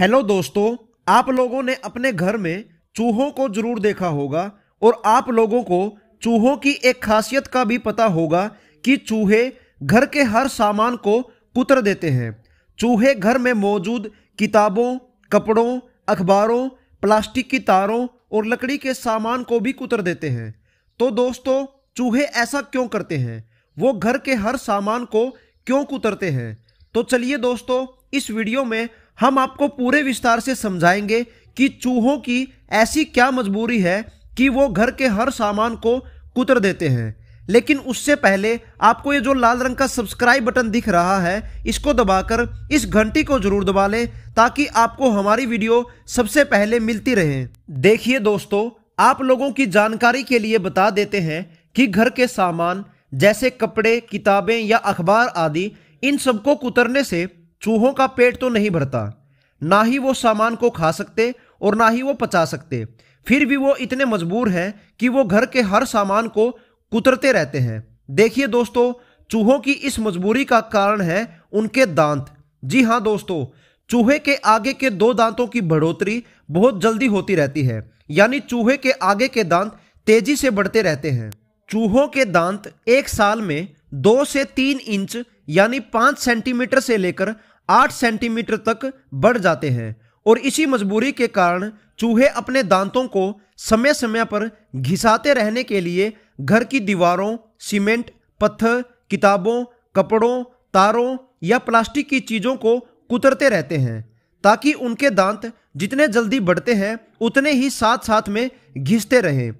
hello दोस्तों आप लोगों ने अपने घर में चूहों को जरूर देखा होगा और आप लोगों को चूहों की एक खासियत का भी पता होगा कि चूहे घर के हर सामान को कुतर देते हैं चूहे घर में मौजूद किताबों कपड़ों अखबारों प्लास्टिक की तारों और लकड़ी के सामान को भी कुतर देते हैं तो दोस्तों चूहे ऐसा क्यों करते हैं वो घर के हर सामान को क्यों कुतरते हैं तो चलिए दोस्तों इस वीडियो में हम आपको पूरे विस्तार से समझाएंगे कि चूहों की ऐसी क्या मजबूरी है कि वो घर के हर सामान को कुतर देते हैं लेकिन उससे पहले आपको ये जो लाल रंग का सब्सक्राइब बटन दिख रहा है इसको दबाकर इस घंटी को जरूर दबा लें ताकि आपको हमारी वीडियो सबसे पहले मिलती रहे देखिए दोस्तों आप लोगों की जानकारी के लिए बता देते हैं कि घर के सामान जैसे कपड़े किताबें या अखबार आदि इन सबको कुतरने से चूहों का पेट तो नहीं भरता ना ही वो सामान को खा सकते और ना ही वो पचा सकते फिर भी वो इतने मजबूर हैं कि वो घर के हर सामान को कुतरते रहते हैं देखिए दोस्तों चूहों की इस मजबूरी का कारण है उनके दांत जी हाँ दोस्तों चूहे के आगे के दो दांतों की बढ़ोतरी बहुत जल्दी होती रहती है यानी चूहे के आगे के दांत तेजी से बढ़ते रहते हैं चूहों के दांत एक साल में दो से तीन इंच यानी पाँच सेंटीमीटर से लेकर आठ सेंटीमीटर तक बढ़ जाते हैं और इसी मजबूरी के कारण चूहे अपने दांतों को समय समय पर घिसाते रहने के लिए घर की दीवारों सीमेंट पत्थर किताबों कपड़ों तारों या प्लास्टिक की चीज़ों को कुतरते रहते हैं ताकि उनके दांत जितने जल्दी बढ़ते हैं उतने ही साथ साथ में घिसते रहें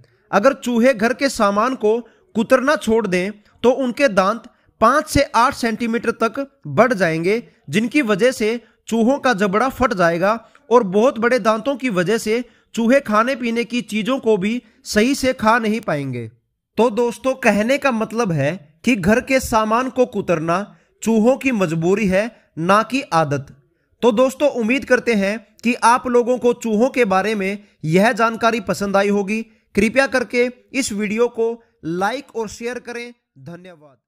अगर चूहे घर के सामान को कुतरना छोड़ दें तो उनके दांत पाँच से आठ सेंटीमीटर तक बढ़ जाएंगे जिनकी वजह से चूहों का जबड़ा फट जाएगा और बहुत बड़े दांतों की वजह से चूहे खाने पीने की चीज़ों को भी सही से खा नहीं पाएंगे तो दोस्तों कहने का मतलब है कि घर के सामान को कुतरना चूहों की मजबूरी है ना कि आदत तो दोस्तों उम्मीद करते हैं कि आप लोगों को चूहों के बारे में यह जानकारी पसंद आई होगी कृपया करके इस वीडियो को लाइक और शेयर करें धन्यवाद